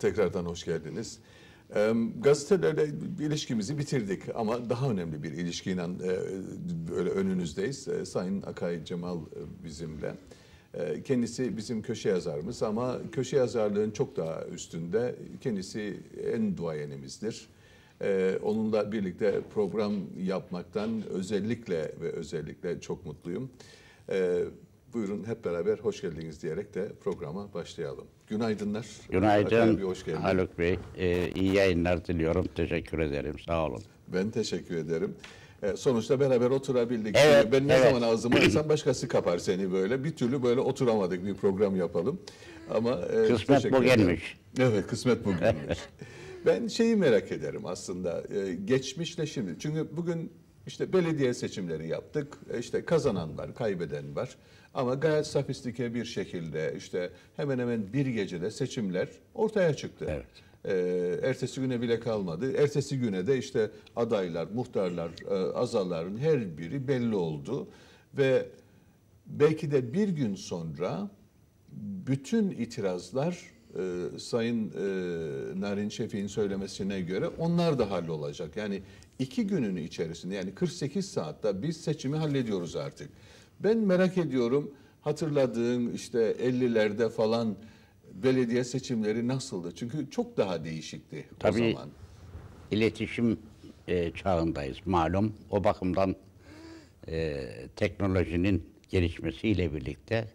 Tekrardan hoş geldiniz. E, gazetelerle ilişkimizi bitirdik ama daha önemli bir ilişkiyle e, böyle önünüzdeyiz. E, Sayın Akay Cemal e, bizimle. E, kendisi bizim köşe yazarımız ama köşe yazarlığın çok daha üstünde. Kendisi en duayenimizdir. Ee, onunla birlikte program yapmaktan özellikle ve özellikle çok mutluyum. Ee, Buyurun hep beraber hoş geldiniz diyerek de programa başlayalım. Günaydınlar. Günaydın. Bir hoş geldin. Haluk Bey. Ee, iyi yayınlar diliyorum. Teşekkür ederim. Sağ olun. Ben teşekkür ederim. Ee, sonuçta beraber oturabildik. Evet, ee, ben ne evet. zaman ağzımı açsam başkası kapar seni böyle. Bir türlü böyle oturamadık bir program yapalım. Ama e, kısmet bugünmüş. Evet, kısmet bugünmüş. ben şeyi merak ederim aslında. E, geçmişle şimdi. Çünkü bugün işte belediye seçimleri yaptık. E, işte işte kazanan var, kaybeden var. Ama gayet sofistike bir şekilde işte hemen hemen bir gecede seçimler ortaya çıktı. Evet. Ee, ertesi güne bile kalmadı. Ertesi güne de işte adaylar, muhtarlar, e, azaların her biri belli oldu. Ve belki de bir gün sonra bütün itirazlar e, Sayın e, Narin Şefik'in söylemesine göre onlar da hallolacak. Yani iki günün içerisinde yani 48 saatte biz seçimi hallediyoruz artık. Ben merak ediyorum hatırladığın işte 50'lerde falan belediye seçimleri nasıldı? Çünkü çok daha değişikti Tabii, o zaman. iletişim e, çağındayız malum. O bakımdan e, teknolojinin gelişmesiyle birlikte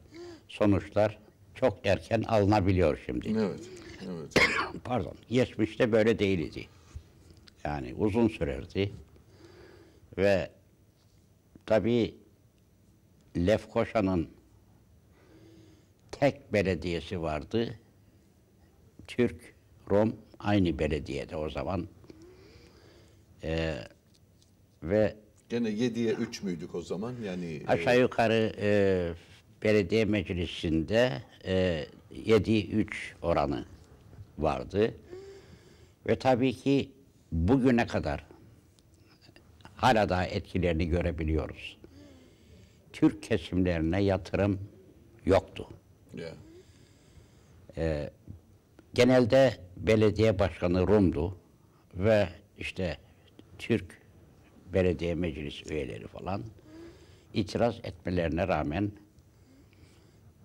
sonuçlar çok erken alınabiliyor şimdi. Evet. evet. Pardon. Geçmişte böyle değildi. Yani uzun sürerdi. Ve tabii Lefkoşa'nın tek belediyesi vardı. Türk, Rom aynı belediyede o zaman. Ee, ve Gene 7'ye 3 müydük o zaman? Yani e, aşağı yukarı e, belediye meclisinde e, 7-3 oranı vardı. Ve tabii ki bugüne kadar hala daha etkilerini görebiliyoruz. Türk kesimlerine yatırım yoktu. Yeah. Ee, genelde belediye başkanı Rum'du ve işte Türk belediye meclis üyeleri falan itiraz etmelerine rağmen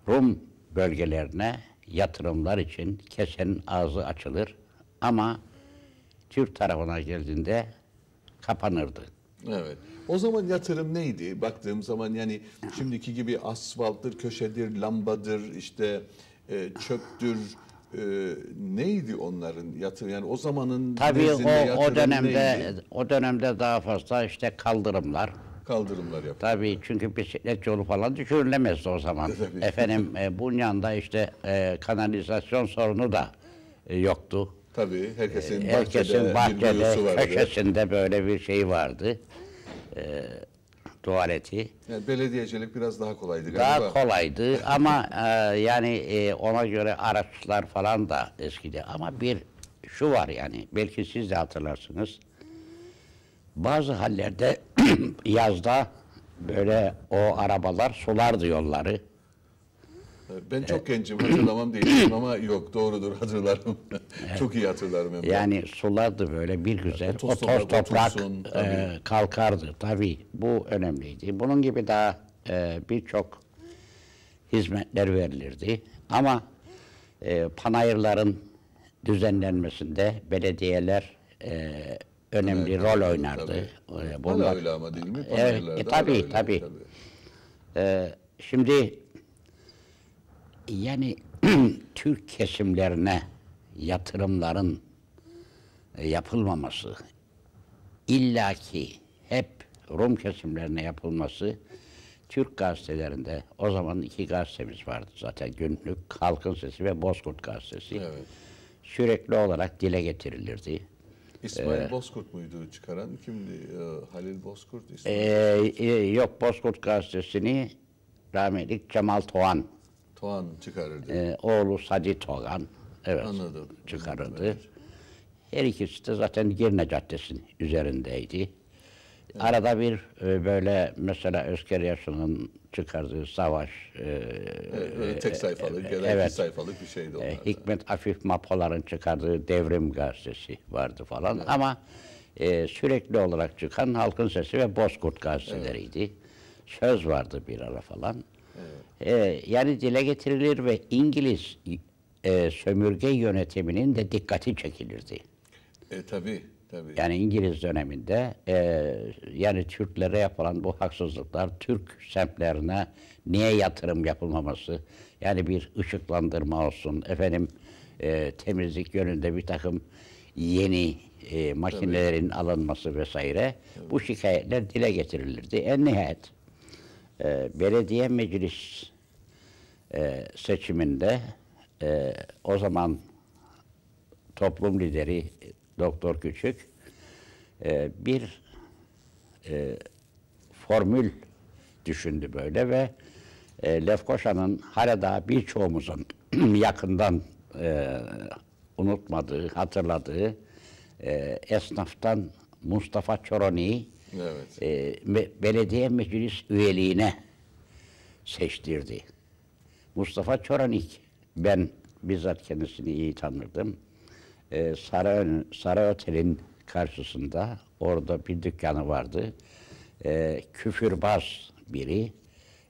Rum bölgelerine yatırımlar için kesenin ağzı açılır ama Türk tarafına geldiğinde kapanırdı. Evet. O zaman yatırım neydi? Baktığım zaman yani şimdiki gibi asfalttır, köşedir, lambadır, işte e, çöptür. E, neydi onların yatırım? Yani o zamanın Tabii o, o dönemde neydi? o dönemde daha fazla işte kaldırımlar. Kaldırımlar yapıldı. Tabii çünkü bisiklet yolu falan düşünülemezdi o zaman. Efendim e, bunun yanında işte e, kanalizasyon sorunu da e, yoktu. Tabii herkesin, ee, herkesin bahçede, bahçede bir köşesinde böyle bir şey vardı. Ee, tuvaleti. Yani belediyecilik biraz daha kolaydı galiba. Daha kolaydı ama e, yani e, ona göre araçlar falan da eskidi. Ama bir şu var yani belki siz de hatırlarsınız. Bazı hallerde yazda böyle o arabalar sulardı yolları. Ee, ben çok gencim hatırlamam değilim ama yok doğrudur hatırlarım. çok iyi hatırlarım. Hem yani sulardı böyle bir güzel. O toz toprak, otursun, e, kalkardı tabii. Bu önemliydi. Bunun gibi daha e, birçok hizmetler verilirdi. Ama e, panayırların düzenlenmesinde belediyeler e, önemli evet, rol oynardı. Tabii. E, bunlar, öyle ama değil mi? Evet, e, tabii, tabii. tabii. Ee, şimdi yani Türk kesimlerine yatırımların e, yapılmaması, illaki hep Rum kesimlerine yapılması Türk gazetelerinde o zaman iki gazetemiz vardı zaten günlük Halkın Sesi ve Bozkurt gazetesi. Evet. Sürekli olarak dile getirilirdi. İsmail ee, Bozkurt muydu çıkaran? Kimdi? E, Halil Bozkurt. İsmail e, e, yok Bozkurt gazetesini rahmetli Cemal Toğan Toğan çıkarırdı. Ee, oğlu Sadi Toğan. Evet. Anladım. Çıkarırdı. Her ikisi de zaten Girne Caddesi'nin üzerindeydi. Evet. Arada bir e, böyle mesela Özker yaşının çıkardığı savaş e, evet, tek e, sayfalık, e, gelen evet, sayfalık bir şeydi onlar. E, Hikmet Afif Mapolar'ın çıkardığı Devrim gazetesi vardı falan evet. ama e, sürekli olarak çıkan Halkın Sesi ve Bozkurt gazeteleriydi. Evet. Söz vardı bir ara falan. Ee, yani dile getirilir ve İngiliz e, sömürge yönetiminin de dikkati çekilirdi. E tabi. Tabii. Yani İngiliz döneminde e, yani Türklere yapılan bu haksızlıklar Türk semtlerine niye yatırım yapılmaması yani bir ışıklandırma olsun efendim e, temizlik yönünde bir takım yeni e, makinelerin Tabii. alınması vesaire Tabii. bu şikayetler dile getirilirdi. En nihayet e, belediye meclis e, seçiminde e, o zaman toplum lideri e, Doktor Küçük e, bir e, formül düşündü böyle ve e, Lefkoşa'nın hala daha birçoğumuzun yakından e, unutmadığı, hatırladığı e, esnaftan Mustafa Çoroni'yi Evet. E, belediye meclis üyeliğine seçtirdi. Mustafa Çoranik. Ben bizzat kendisini iyi tanırdım. E, ee, Sarı, Sarı Otel'in karşısında orada bir dükkanı vardı. E, küfürbaz biri.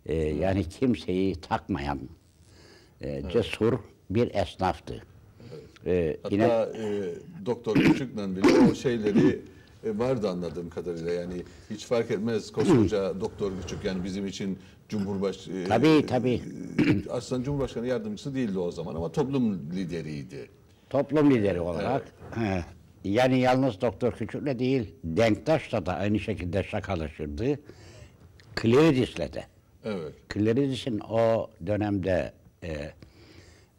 E, yani kimseyi takmayan e, cesur bir esnaftı. Evet. E, Hatta yine... e, Doktor Küçük'le bile o şeyleri e, vardı anladığım kadarıyla. Yani hiç fark etmez koskoca doktor küçük yani bizim için Cumhurbaş e, tabii, tabii. E, aslında Cumhurbaşkanı yardımcısı değildi o zaman ama toplum lideriydi. Toplum lideri olarak. Evet. Yani yalnız Doktor Küçük'le değil, Denktaş'la da aynı şekilde şakalaşırdı. Kleridis'le de. Evet. Kleridis'in o dönemde e,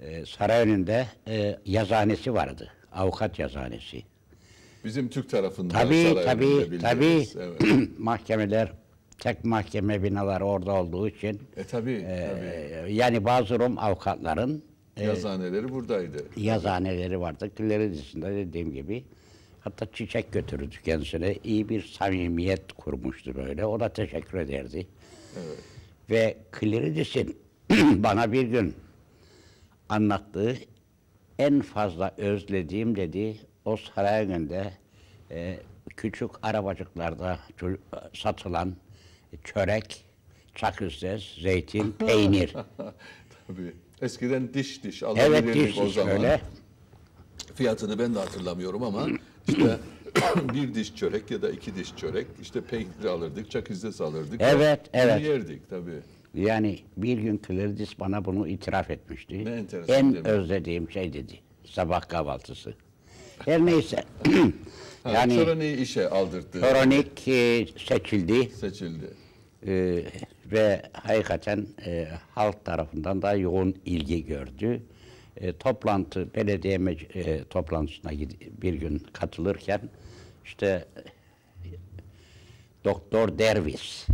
e, saray önünde e, yazanesi vardı. Avukat yazanesi. Bizim Türk tarafından. Tabii tabii tabii. Evet. Mahkemeler tek mahkeme binaları orada olduğu için. E tabii. E, tabii. Yani bazı Rum avukatların e, Yazaneleri buradaydı. Yazaneleri vardı. Küllerin dizisinde dediğim gibi. Hatta çiçek götürürdü kendisine. iyi bir samimiyet kurmuştu böyle. o da teşekkür ederdi. Evet. Ve Kliridis'in bana bir gün anlattığı en fazla özlediğim dedi o saray önünde e, küçük arabacıklarda satılan e, çörek, çakızdes, zeytin, peynir. Tabii. Eskiden diş diş evet, diş, o diş, zaman. Öyle. Fiyatını ben de hatırlamıyorum ama işte bir diş çörek ya da iki diş çörek işte peynir alırdık, çakızdes alırdık. Evet, evet. Yerdik tabii. Yani bir gün Klerdis bana bunu itiraf etmişti. Ne En özlediğim şey dedi. Sabah kahvaltısı. Her neyse. ha, yani Çorani'yi işe aldırdı. Çoranik e, seçildi. Seçildi. E, ve hakikaten e, halk tarafından da yoğun ilgi gördü. E, toplantı belediye e, toplantısına bir gün katılırken işte Doktor Derviş,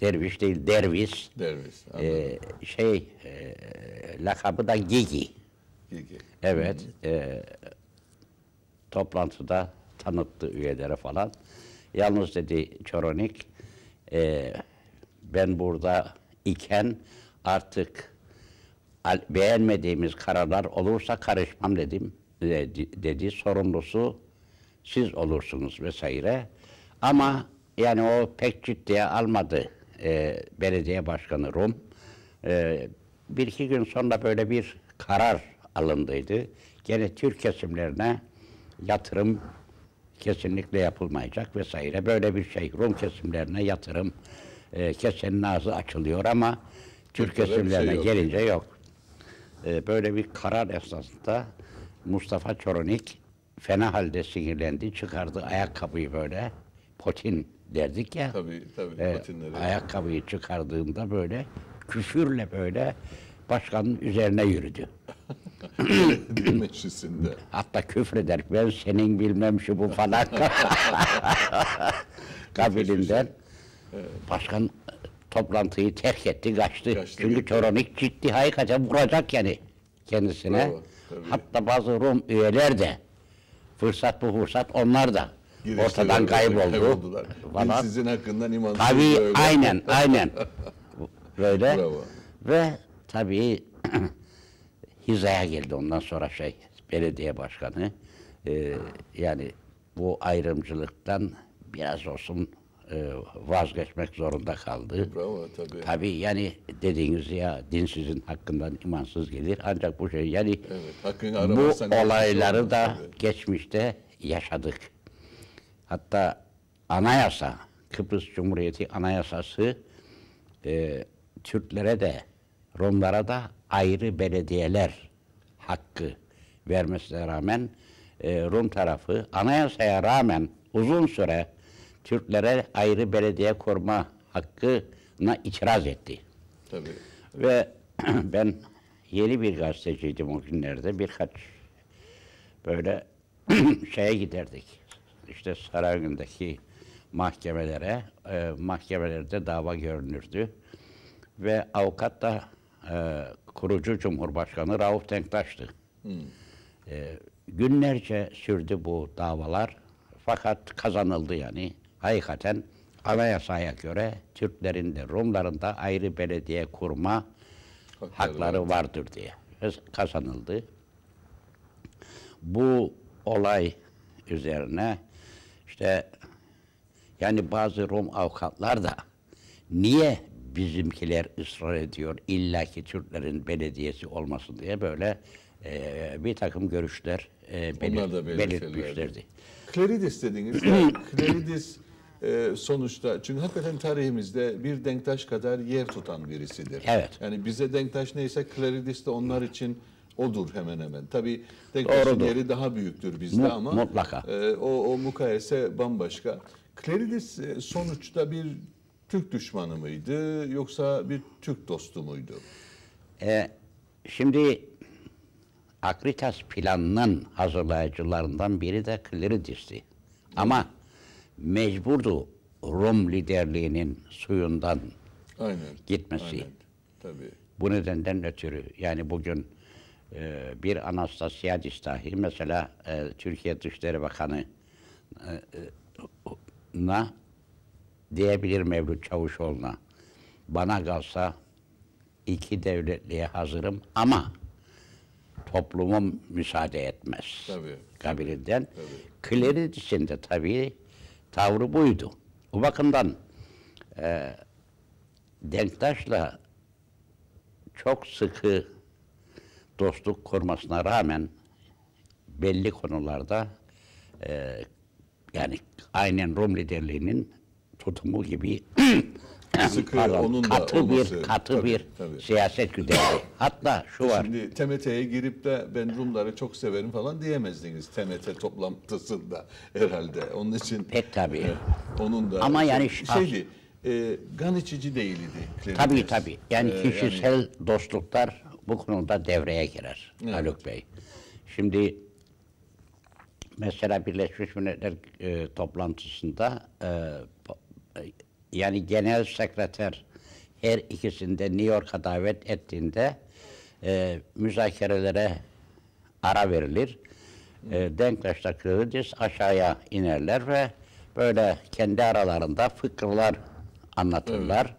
Derviş değil Derviş, Derviş e, şey e, lakabı da Gigi. Gigi. Evet. Hı -hı. E, toplantıda tanıttı üyelere falan. Yalnız dedi Çoronik, e, ben burada iken artık beğenmediğimiz kararlar olursa karışmam dedim e, dedi, sorumlusu siz olursunuz vesaire. Ama yani o pek ciddiye almadı e, belediye başkanı Rum. E, bir iki gün sonra böyle bir karar alındıydı. Gene Türk kesimlerine yatırım kesinlikle yapılmayacak vesaire. Böyle bir şey. Rum kesimlerine yatırım e, kesenin ağzı açılıyor ama Türk şey kesimlerine şey gelince yok. E, böyle bir karar esnasında Mustafa Çoronik fena halde sinirlendi. Çıkardı ayakkabıyı böyle. Potin derdik ya. Tabii tabii. E, ayakkabıyı çıkardığında böyle küfürle böyle başkanın üzerine yürüdü. meclisinde. Hatta küfreder. Ben senin bilmem şu bu falan. Kabilinden. Başkan e, toplantıyı terk etti, kaçtı. kaçtı Çünkü Çoronik ciddi hakikaten vuracak yani kendisine. Bravo, Hatta bazı Rum üyeler de fırsat bu fırsat onlar da Girişte ortadan kayboldu. Falan. Sizin hakkından imansız Tabii aynen aynen. böyle. Bravo. Ve tabii hizaya geldi ondan sonra şey belediye başkanı. E, yani bu ayrımcılıktan biraz olsun e, vazgeçmek zorunda kaldı. Bravo tabii. Tabii yani dediğiniz ya din sizin hakkından imansız gelir ancak bu şey yani evet, bu olayları da tabii. geçmişte yaşadık. Hatta anayasa Kıbrıs Cumhuriyeti Anayasası e, Türklere de Romlara da ayrı belediyeler hakkı vermesine rağmen e, Rum tarafı anayasaya rağmen uzun süre Türklere ayrı belediye kurma hakkına itiraz etti. Tabii. Ve ben yeni bir gazeteciydim o günlerde. Birkaç böyle şeye giderdik. İşte Sarayı'ndaki mahkemelere, e, mahkemelerde dava görünürdü. Ve avukat da e, kurucu Cumhurbaşkanı Rauf Denktaş'tı. Hmm. E, günlerce sürdü bu davalar fakat kazanıldı yani. Hakikaten anayasaya göre Türklerin de Rumların da ayrı belediye kurma Hakları, hakları vardır diye kazanıldı. Bu olay üzerine işte yani bazı Rum avukatlar da niye bizimkiler ısrar ediyor. İlla ki Türklerin belediyesi olmasın diye böyle e, bir takım görüşler e, belir, belirtmişlerdi. Kleridis dediniz. Kleridis e, sonuçta çünkü hakikaten tarihimizde bir denktaş kadar yer tutan birisidir. Evet. Yani bize denktaş neyse Kleridis de onlar için odur hemen hemen. Tabii denktaşın Doğrudur. yeri daha büyüktür bizde Mut, ama mutlaka. E, o, o mukayese bambaşka. Kleridis e, sonuçta bir Türk düşmanı mıydı yoksa bir Türk dostu muydu? Ee, şimdi Akritas planının hazırlayıcılarından biri de Kliridis'ti. Ama mecburdu Rum liderliğinin suyundan aynen, gitmesi. Aynen, tabii. Bu nedenden ötürü yani bugün e, bir Anastasiadis dahi mesela e, Türkiye Dışişleri Bakanı e, e na diyebilir Mevlüt Çavuşoğlu'na. Bana kalsa iki devletliğe hazırım ama toplumum müsaade etmez. Tabii. kabirinden. Tabii. Klerit içinde tabii tavrı buydu. O bakımdan e, Denktaş'la çok sıkı dostluk kurmasına rağmen belli konularda e, yani aynen Rum liderliğinin tutumu gibi Pardon, onun katı da olması. bir katı tabii, bir tabii. siyaset güdemi. Hatta şu var. Şimdi TMT'ye girip de ben Rumları çok severim falan diyemezdiniz TMT toplantısında herhalde. Onun için pek tabii. onun da Ama şey, yani şeydi. E, gan içici değildi. Klerikler. Tabii tabii. Yani e, kişisel yani, dostluklar bu konuda devreye girer evet. Haluk Bey. Şimdi mesela Birleşmiş Milletler e, toplantısında e, yani genel sekreter her ikisinde New York'a davet ettiğinde e, müzakerelere ara verilir. E, Denktaş'ta Kılıcız aşağıya inerler ve böyle kendi aralarında fıkırlar anlatırlar. Evet.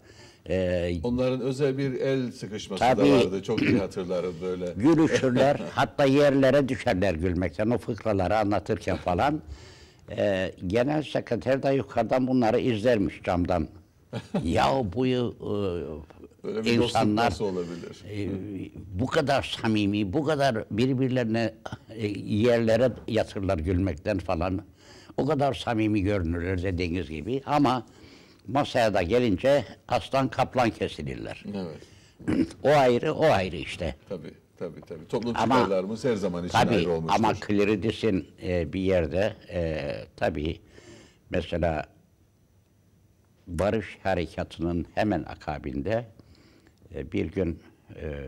Ee, Onların özel bir el sıkışması tabii, da vardı. Çok iyi hatırlarım böyle. Gülüşürler. hatta yerlere düşerler gülmekten. O fıkraları anlatırken falan e, genel sekreter de yukarıdan bunları izlermiş camdan. ya bu e, insanlar olabilir. E, bu kadar samimi, bu kadar birbirlerine e, yerlere yatırlar gülmekten falan. O kadar samimi görünürler dediğiniz gibi ama masaya da gelince aslan kaplan kesilirler. Evet. o ayrı, o ayrı işte. Tabii. Tabii tabii. Toplum ama, çıkarlarımız her zaman için tabii, ayrı olmuştur. Ama Cliridis'in e, bir yerde e, tabii mesela barış harekatının hemen akabinde e, bir gün e,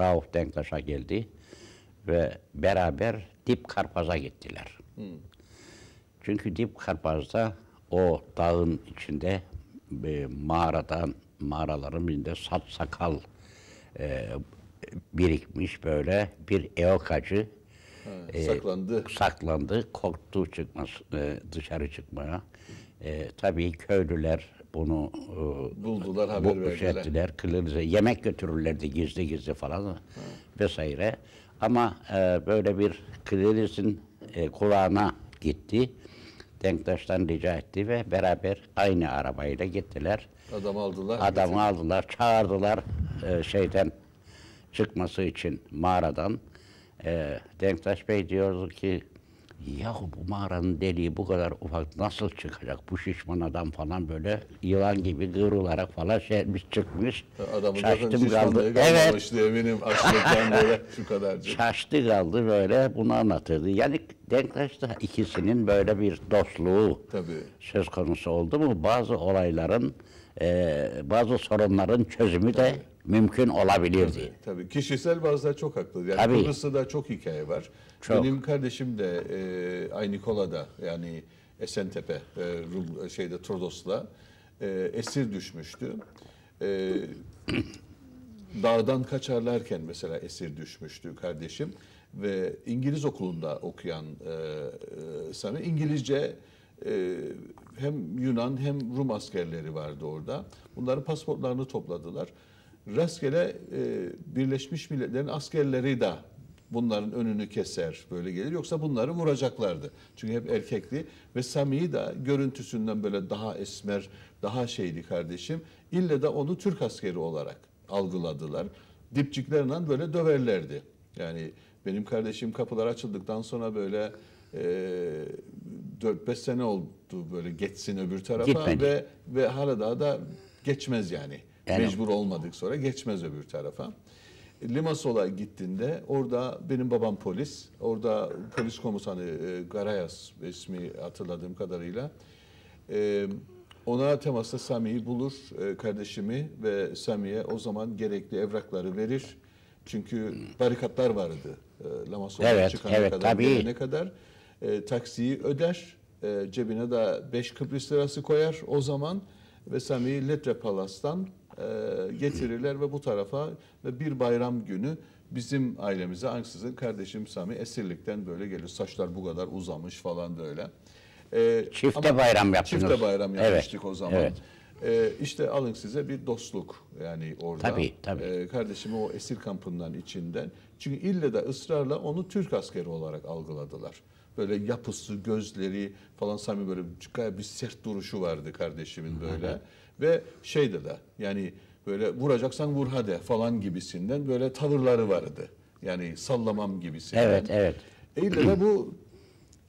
Rauf Denktaş'a geldi ve beraber Dip Karpaz'a gittiler. Hmm. Çünkü Dip Karpaz'da o dağın içinde e, mağaradan mağaraların içinde sat sakal e, birikmiş böyle bir eokacı e, saklandı. saklandı. Korktu çıkmaz e, dışarı çıkmaya. E, tabii köylüler bunu e, buldular, haber bulmuş şey verdiler. ettiler. Kılınıza yemek götürürlerdi gizli gizli falan ha. vesaire. Ama e, böyle bir Kılıç'ın e, kulağına gitti. Denktaş'tan rica etti ve beraber aynı arabayla gittiler. Adam aldılar. Adamı getirdi. aldılar, çağırdılar e, şeyden çıkması için mağaradan e, Denktaş Bey diyordu ki ya bu mağaranın deliği bu kadar ufak nasıl çıkacak? Bu şişman adam falan böyle yılan gibi gırılarak falan şeymiş çıkmış. Adamın Şaştım kaldı. Evet. eminim böyle şu kadarcık. Şaştı kaldı böyle bunu anlatırdı. Yani Denktaş da ikisinin böyle bir dostluğu Tabii. söz konusu oldu mu bazı olayların e, bazı sorunların çözümü Tabii. de mümkün olabilirdi. Tabii, tabii. kişisel bazda çok haklı. Yani tabii. Kıbrıs'ta çok hikaye var. Çok. Benim kardeşim de e, aynı kolada yani Esentepe e, Rum, e, şeyde Tordos'la e, esir düşmüştü. E, dağdan kaçarlarken mesela esir düşmüştü kardeşim ve İngiliz okulunda okuyan e, e sana İngilizce e, hem Yunan hem Rum askerleri vardı orada. Bunların pasaportlarını topladılar rastgele e, Birleşmiş Milletler'in askerleri de bunların önünü keser böyle gelir. Yoksa bunları vuracaklardı. Çünkü hep erkekli ve Sami'yi de görüntüsünden böyle daha esmer, daha şeydi kardeşim. İlle de onu Türk askeri olarak algıladılar. Dipçiklerle böyle döverlerdi. Yani benim kardeşim kapılar açıldıktan sonra böyle e, 4-5 sene oldu böyle geçsin öbür tarafa Gitmedi. ve ve hala daha da geçmez yani. Yani... Mecbur olmadık sonra geçmez öbür tarafa. E, Limasol'a gittiğinde orada benim babam polis. Orada polis komutanı e, Garayas ismi hatırladığım kadarıyla. E, ona temasla Sami'yi bulur, e, kardeşimi ve Sami'ye o zaman gerekli evrakları verir. çünkü barikatlar vardı. E, Lamasol'a evet, çıkana evet, kadar, tabii. gelene kadar. E, taksiyi öder, e, cebine de 5 Kıbrıs lirası koyar o zaman ve Sami'yi Letre Palas'tan e, getirirler ve bu tarafa ve bir bayram günü bizim ailemize ansızın kardeşim Sami esirlikten böyle gelir. Saçlar bu kadar uzamış falan böyle. E, çifte bayram yaptınız. Çifte bayram yapmıştık evet, o zaman. Evet. E, işte alın size bir dostluk yani orada. Tabii tabii. E, kardeşimi o esir kampından içinden. Çünkü ille de ısrarla onu Türk askeri olarak algıladılar. Böyle yapısı, gözleri falan Sami böyle gayet bir sert duruşu vardı kardeşimin böyle. Hı hı. Ve şey dediler yani böyle vuracaksan vur hadi falan gibisinden böyle tavırları vardı. Yani sallamam gibisi Evet evet. Eyle de bu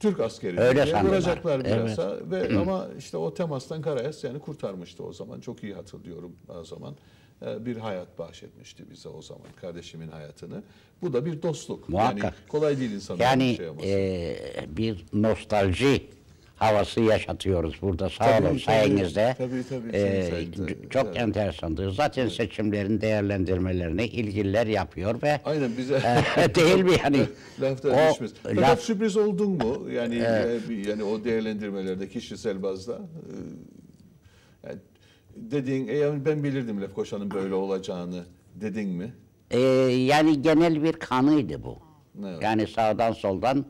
Türk askeri Öyle vuracaklar birazsa evet. ve ama işte o temastan Karayas yani kurtarmıştı o zaman. Çok iyi hatırlıyorum o zaman. Ee, bir hayat bahşetmişti bize o zaman kardeşimin hayatını. Bu da bir dostluk. Muhakkak. Yani kolay değil insanlar yani, şey yapması. E, bir nostalji havası yaşatıyoruz burada. Sağ tabii, olun sayenizde. Tabii tabii. E, çok evet. enteresandır. Zaten evet. seçimlerin değerlendirmelerini ilgililer yapıyor ve Aynen bize e, değil mi yani? Lafta düşmez. Fakat sürpriz oldun mu? Yani e, yani o değerlendirmelerde kişisel bazda e, yani dediğin e, yani ben bilirdim Lefkoşa'nın böyle olacağını dedin mi? E, yani genel bir kanıydı bu. Evet. Yani sağdan soldan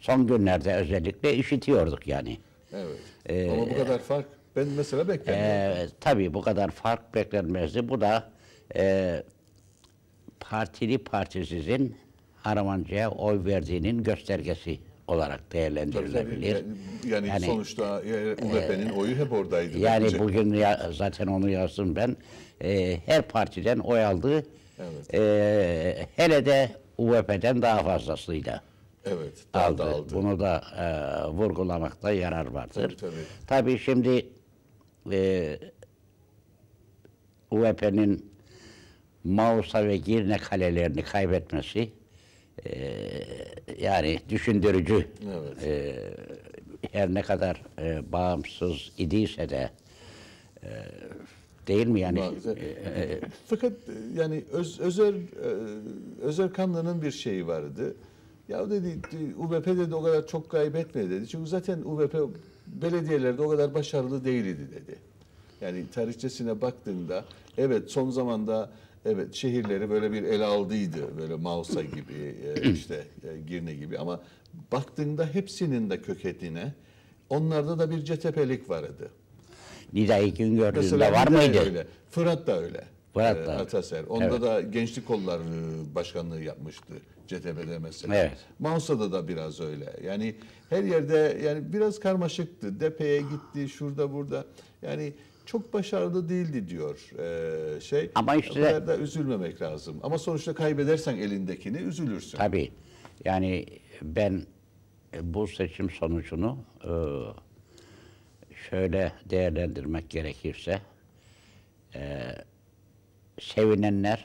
Son günlerde özellikle işitiyorduk yani. Evet. Ee, Ama bu kadar fark ben mesela beklemiyordum. E, ee, tabii bu kadar fark beklenmezdi. Bu da e, partili partisizin Aramancı'ya oy verdiğinin göstergesi olarak değerlendirilebilir. Tabii, yani, yani sonuçta UDP'nin e, e oyu hep oradaydı. Yani bence. bugün ya, zaten onu yazdım ben. E, her partiden oy aldı. Evet. E, hele de UDP'den daha fazlasıyla. Evet, aldı. Da aldı. Bunu da e, vurgulamakta yarar vardır. Tabii, tabii. tabii şimdi e, UEP'nin Mausa ve Girne kalelerini kaybetmesi e, yani düşündürücü. Evet. E, her ne kadar e, bağımsız idiyse de e, değil mi yani? E, e, e. Fakat yani Öz, özel kanlının bir şeyi vardı ya dedi UBP dedi o kadar çok kaybetmedi dedi. Çünkü zaten UBP belediyelerde o kadar başarılı değildi dedi. Yani tarihçesine baktığında evet son zamanda evet şehirleri böyle bir ele aldıydı. Böyle Mausa gibi e, işte e, Girne gibi ama baktığında hepsinin de köketine onlarda da bir cetepelik vardı. Nida gün gördüğünde var mıydı? Öyle. Fırat da öyle. Fırat e, da. Ataser. Onda evet. da gençlik kolları başkanlığı yapmıştı CTB'de mesela. Evet. Mansa'da da biraz öyle. Yani her yerde yani biraz karmaşıktı. Depe'ye gitti, şurada burada. Yani çok başarılı değildi diyor ee, şey. Ama işte... O kadar üzülmemek lazım. Ama sonuçta kaybedersen elindekini üzülürsün. Tabii. Yani ben bu seçim sonucunu e, şöyle değerlendirmek gerekirse e, sevinenler,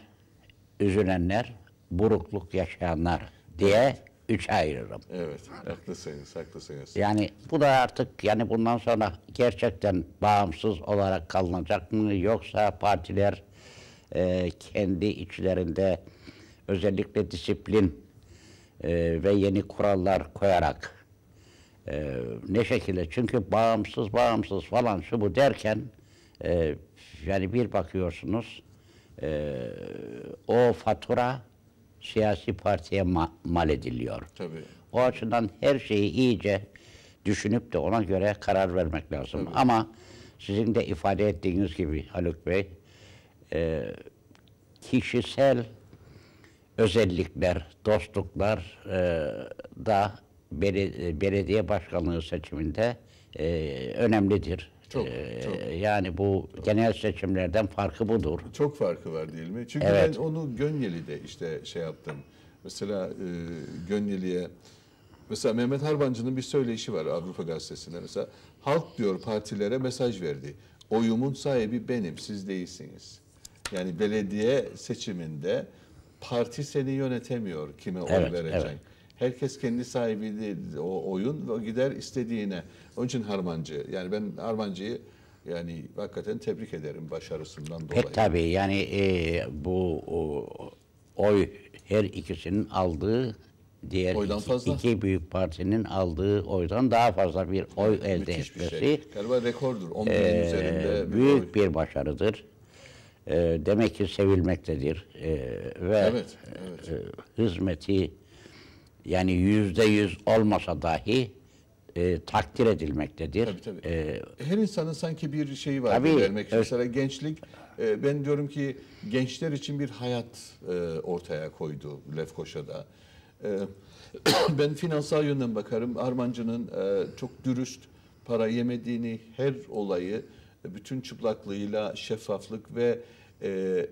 üzülenler burukluk yaşayanlar diye üç ayırırım. Evet, haklısınız, haklısınız. Yani bu da artık yani bundan sonra gerçekten bağımsız olarak kalınacak mı yoksa partiler e, kendi içlerinde özellikle disiplin e, ve yeni kurallar koyarak e, ne şekilde çünkü bağımsız bağımsız falan şu bu derken e, yani bir bakıyorsunuz e, o fatura siyasi partiye ma mal ediliyor. Tabii. O açıdan her şeyi iyice düşünüp de ona göre karar vermek lazım. Tabii. Ama sizin de ifade ettiğiniz gibi Haluk Bey, e, kişisel özellikler, dostluklar e, da belediye başkanlığı seçiminde e, önemlidir. Çok, ee, çok. Yani bu genel seçimlerden farkı budur. Çok farkı var değil mi? E, çünkü evet. ben onu Gönyeli'de işte şey yaptım. Mesela e, Gönyeli'ye mesela Mehmet Harbancı'nın bir söyleyişi var Avrupa Gazetesi'nde mesela. Halk diyor partilere mesaj verdi. Oyumun sahibi benim, siz değilsiniz. Yani belediye seçiminde parti seni yönetemiyor kime evet, oy vereceksin. Evet. Herkes kendi sahibi değil o oyun ve gider istediğine. Onun için Harmancı. Yani ben Harmancı'yı yani hakikaten tebrik ederim başarısından dolayı. E, tabii yani e, bu o, oy her ikisinin aldığı diğer Oydan iki, fazla. iki büyük partinin aldığı oydan daha fazla bir oy elde Müthiş etmesi. Bir şey. Galiba rekordur. 10 e, üzerinde. Büyük bir, oy. bir başarıdır. E, demek ki sevilmektedir. E, ve evet, evet. E, hizmeti yani yüzde yüz olmasa dahi e, takdir edilmektedir. Tabii, tabii. E, Her insanın sanki bir şeyi var. Tabii, vermek için. Mesela gençlik, e, ben diyorum ki gençler için bir hayat e, ortaya koydu Lefkoşa'da. E, ben finansal yönden bakarım. Armancı'nın e, çok dürüst, para yemediğini, her olayı e, bütün çıplaklığıyla şeffaflık ve e,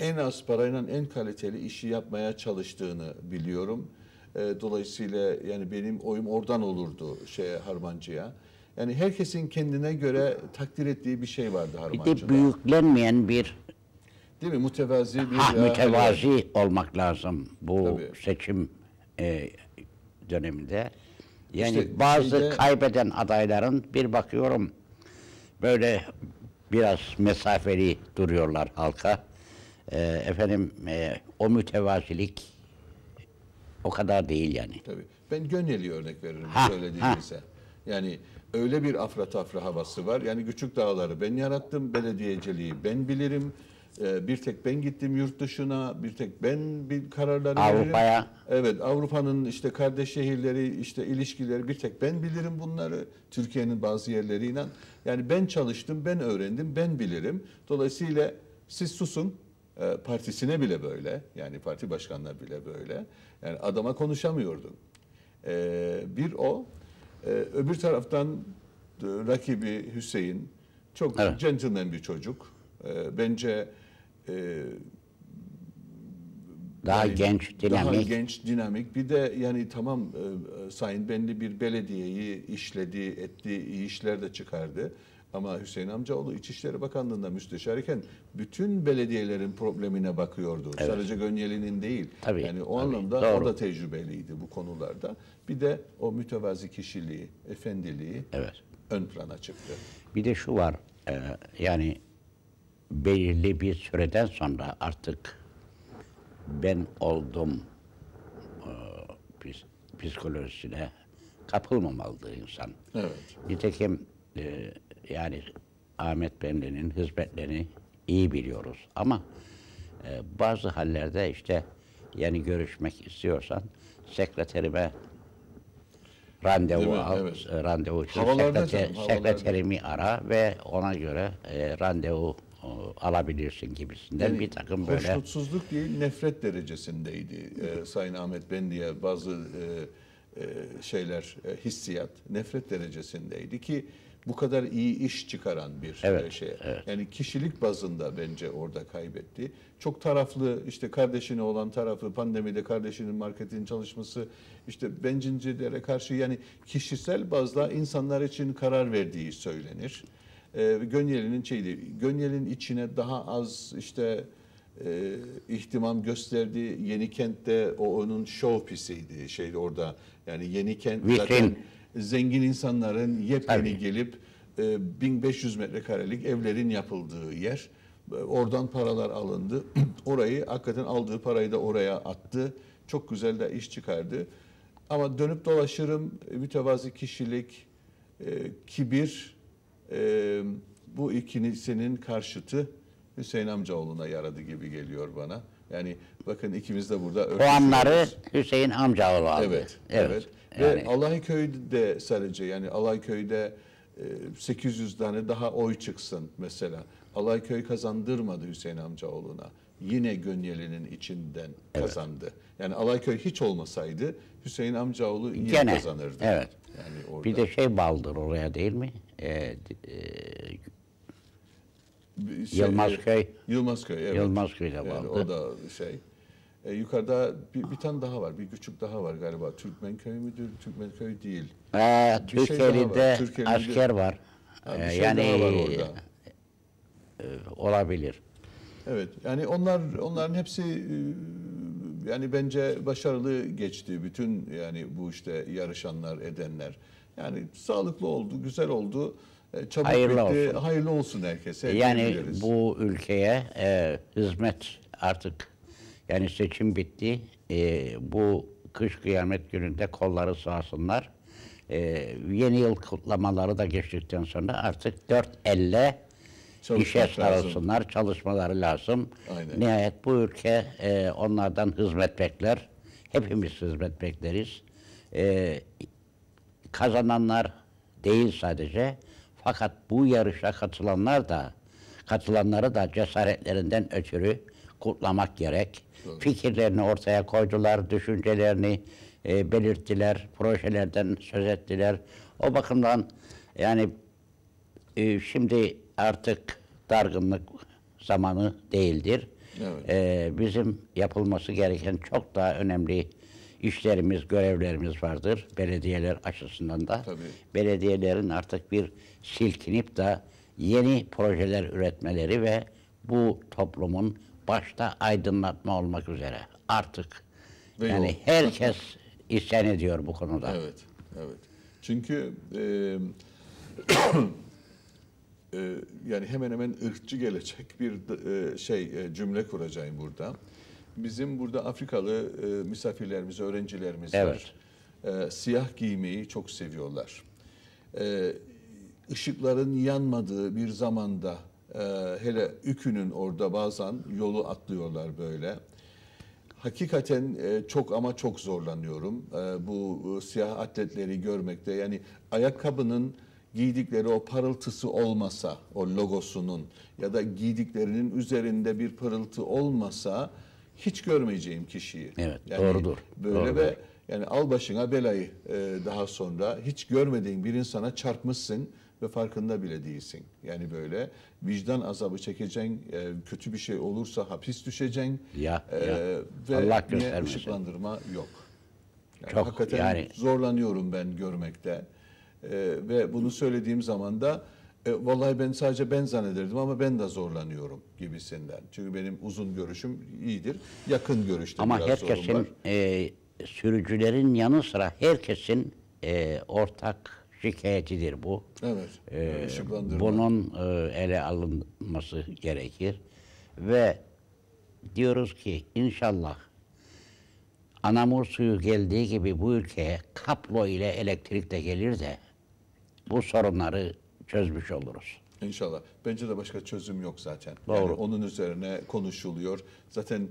en az parayla en kaliteli işi yapmaya çalıştığını biliyorum. E, dolayısıyla yani benim oyum oradan olurdu şey Harmancı'ya. Yani herkesin kendine göre takdir ettiği bir şey vardı Harmancı'da. Bir de büyüklenmeyen bir Değil mi? Mütevazi bir ha, ya, e, mütevazi hani... olmak lazım bu Tabii. seçim e, döneminde. Yani işte bazı şeyde... kaybeden adayların bir bakıyorum böyle biraz mesafeli duruyorlar halka. E, efendim e, o mütevazilik o kadar değil yani. Tabii. Ben gönyeli örnek veririm ha, söylediğinize. Ha. Yani öyle bir afra tafra havası var. Yani küçük dağları ben yarattım, belediyeciliği ben bilirim. Ee, bir tek ben gittim yurt dışına, bir tek ben bir kararları Avrupa'ya. Evet, Avrupa'nın işte kardeş şehirleri, işte ilişkileri bir tek ben bilirim bunları. Türkiye'nin bazı yerleriyle. Yani ben çalıştım, ben öğrendim, ben bilirim. Dolayısıyla siz susun, e, partisine bile böyle yani parti başkanına bile böyle yani adama konuşamıyordum. E, bir o e, öbür taraftan rakibi Hüseyin çok evet. gentleman bir çocuk. Bence daha yani, genç, dinamik. Daha genç, dinamik. Bir de yani tamam e, Sayın Benli bir belediyeyi işledi, etti, iyi işler de çıkardı. Ama Hüseyin Amcaoğlu İçişleri Bakanlığı'nda müsteşarken bütün belediyelerin problemine bakıyordu. Evet. Sadece Gönyeli'nin değil. Tabii, yani o tabii, anlamda doğru. o da tecrübeliydi bu konularda. Bir de o mütevazi kişiliği, efendiliği evet. ön plana çıktı. Bir de şu var. E, yani belirli bir süreden sonra artık ben oldum e, psikolojisine kapılmamalıdır insan. Evet. Nitekim e, yani Ahmet Bemli'nin hizmetlerini iyi biliyoruz. Ama e, bazı hallerde işte yani görüşmek istiyorsan sekreterime randevu mi? al, evet. E, randevu için sekreter, sekreterimi ara ve ona göre e, randevu e, alabilirsin gibisinden yani, bir takım böyle. Hoşnutsuzluk değil nefret derecesindeydi ee, Sayın Ahmet Bendi'ye bazı e, e, şeyler e, hissiyat nefret derecesindeydi ki bu kadar iyi iş çıkaran bir evet, e, şey. Evet. Yani kişilik bazında bence orada kaybetti. Çok taraflı işte kardeşine olan tarafı pandemide kardeşinin marketin çalışması işte bencilcilere karşı yani kişisel bazda insanlar için karar verdiği söylenir. E, Gönyeli'nin şeydi. Gönyeli'nin içine daha az işte e, ihtimam gösterdiği Yeni Kent'te o onun show pisiydi şeyde orada. Yani Yeni Kent zaten zengin insanların yepyeni Tabii. gelip e, 1500 metrekarelik evlerin yapıldığı yer. E, oradan paralar alındı. Orayı hakikaten aldığı parayı da oraya attı. Çok güzel de iş çıkardı. Ama dönüp dolaşırım e, mütevazi kişilik, e, kibir e, bu ikinisinin karşıtı Hüseyin amcaoğluna yaradı gibi geliyor bana. Yani bakın ikimiz de burada O anları Hüseyin Amcaoğlu aldı. Evet. Evet. evet. Yani. Ve Alayköy'de sadece yani Alayköy'de 800 e, tane daha oy çıksın mesela. Alayköy kazandırmadı Hüseyin amcaoğluna. Yine Gönyeli'nin içinden evet. kazandı. Yani Alayköy hiç olmasaydı Hüseyin amcaoğlu yine Gene. kazanırdı. Evet. Yani orada. Bir de şey baldır oraya değil mi? Ee, şey, Yılmazköy. Yılmazköy evet. Yılmazköy ile bağlı. Yani o da şey. E, yukarıda bir, bir tane daha var. Bir küçük daha var galiba. Türkmenköy müdür? Türkmenköy değil. Ee, Türkiye'de şey asker var. Ha, bir e, şey yani daha var orada. E, olabilir. Evet. Yani onlar onların hepsi e, yani bence başarılı geçti bütün yani bu işte yarışanlar, edenler. Yani sağlıklı oldu, güzel oldu. E, çabuk hayırlı bitti. Olsun. Hayırlı olsun herkese. Yani bu ülkeye e, hizmet artık yani seçim bitti. E, bu kış kıyamet gününde kolları sağsınlar. E, yeni yıl kutlamaları da geçtikten sonra artık dört elle Çalışmak işe sarılsınlar, lazım. çalışmaları lazım. Aynen. Nihayet bu ülke e, onlardan hizmet bekler. Hepimiz hizmet bekleriz. E, kazananlar değil sadece, fakat bu yarışa katılanlar da katılanları da cesaretlerinden ötürü kutlamak gerek. Doğru. Fikirlerini ortaya koydular, düşüncelerini e, belirttiler, projelerden söz ettiler. O bakımdan yani e, şimdi artık dargınlık zamanı değildir. Evet. E, bizim yapılması gereken çok daha önemli işlerimiz, görevlerimiz vardır. Belediyeler açısından da. Tabii. Belediyelerin artık bir silkinip de yeni projeler üretmeleri ve bu toplumun başta aydınlatma olmak üzere artık ve yani yok. herkes isyan ediyor bu konuda. Evet, evet. Çünkü e, e, yani hemen hemen ırkçı gelecek bir e, şey e, cümle kuracağım burada bizim burada Afrikalı e, misafirlerimiz, öğrencilerimiz evet. var. E, siyah giymeyi çok seviyorlar. E, ışıkların yanmadığı bir zamanda e, hele Ükü'nün orada bazen yolu atlıyorlar böyle. Hakikaten e, çok ama çok zorlanıyorum e, bu e, siyah atletleri görmekte. Yani ayakkabının giydikleri o parıltısı olmasa, o logosunun ya da giydiklerinin üzerinde bir parıltı olmasa hiç görmeyeceğim kişiyi. Evet, yani doğrudur. Böyle doğrudur. ve yani al başına belayı e, daha sonra hiç görmediğin bir insana çarpmışsın ve farkında bile değilsin. Yani böyle vicdan azabı çekeceksin, e, kötü bir şey olursa hapis düşeceksin. Ya, e, ya. Ve Allah göstermesin. ışıklandırma yok. Yani Çok, hakikaten yani... zorlanıyorum ben görmekte. E, ve bunu söylediğim zaman da e, vallahi ben sadece ben zannederdim ama ben de zorlanıyorum gibisinden. Çünkü benim uzun görüşüm iyidir. Yakın görüşte ama biraz herkesin, sorun var. E, sürücülerin yanı sıra herkesin e, ortak şikayetidir bu. Evet. E, bunun e, ele alınması gerekir. Ve diyoruz ki inşallah anamur suyu geldiği gibi bu ülkeye kaplo ile elektrik de gelir de bu sorunları çözmüş oluruz. İnşallah. Bence de başka çözüm yok zaten. Doğru. Yani onun üzerine konuşuluyor. Zaten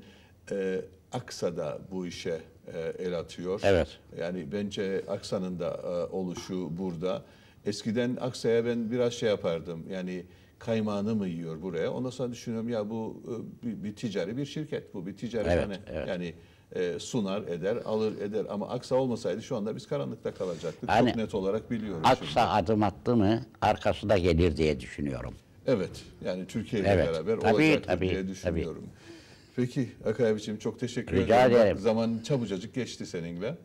e, Aksa da bu işe e, el atıyor. Evet. Yani bence Aksa'nın da e, oluşu burada. Eskiden Aksa'ya ben biraz şey yapardım. Yani kaymağını mı yiyor buraya? Ondan sonra düşünüyorum ya bu e, bir, bir ticari bir şirket bu. Bir ticari evet, yani, evet. yani e, sunar eder, alır eder. Ama Aksa olmasaydı şu anda biz karanlıkta kalacaktık. Yani, Çok net olarak biliyorum. Aksa şimdi. adım attı mı arkası da gelir diye düşünüyorum. Evet. Yani Türkiye ile evet. beraber tabii, olacaktır tabii, diye düşünüyorum. Tabii. Peki Akay çok teşekkür Rica ederim. ederim. Zaman çabucacık geçti seninle.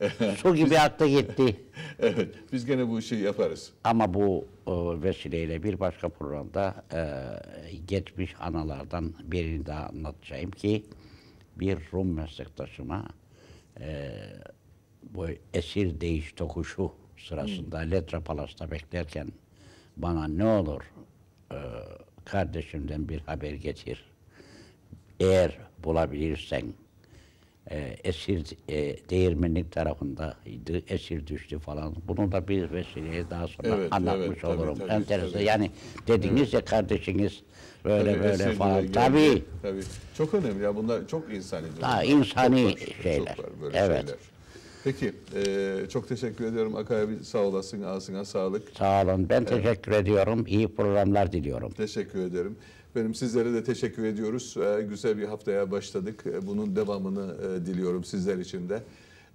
Su gibi attı gitti. evet. Biz gene bu işi yaparız. Ama bu o, e, vesileyle bir başka programda e, geçmiş analardan birini daha anlatacağım ki bir Rum meslektaşıma e, bu esir değiş tokuşu sırasında hmm. Letra Palas'ta beklerken bana ne olur e, kardeşimden bir haber getir. Eğer bulabilirsen ee, esir e, değirmenlik tarafındaydı. Esir düştü falan. Bunu da bir vesileye daha sonra evet, anlatmış evet, olurum. Tabii, tabii, Tabii. Yani dediniz evet. ya kardeşiniz böyle tabii, böyle falan. Tabii. Tabii. Çok önemli ya. Bunlar çok insani. Daha insani çok var, şeyler. Çok var böyle evet. Şeyler. Peki, e, çok teşekkür ediyorum Akay abi. Sağ olasın, ağzına sağlık. Sağ olun, ben evet. teşekkür ediyorum. İyi programlar diliyorum. Teşekkür ederim. Benim sizlere de teşekkür ediyoruz. Ee, güzel bir haftaya başladık. Ee, bunun devamını e, diliyorum sizler için de.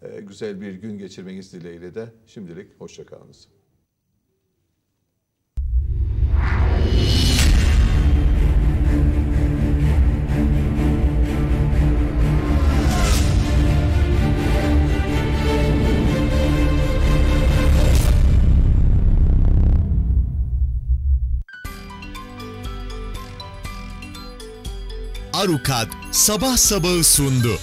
Ee, güzel bir gün geçirmeniz dileğiyle de şimdilik hoşçakalınız. Arukat sabah sabahı sundu.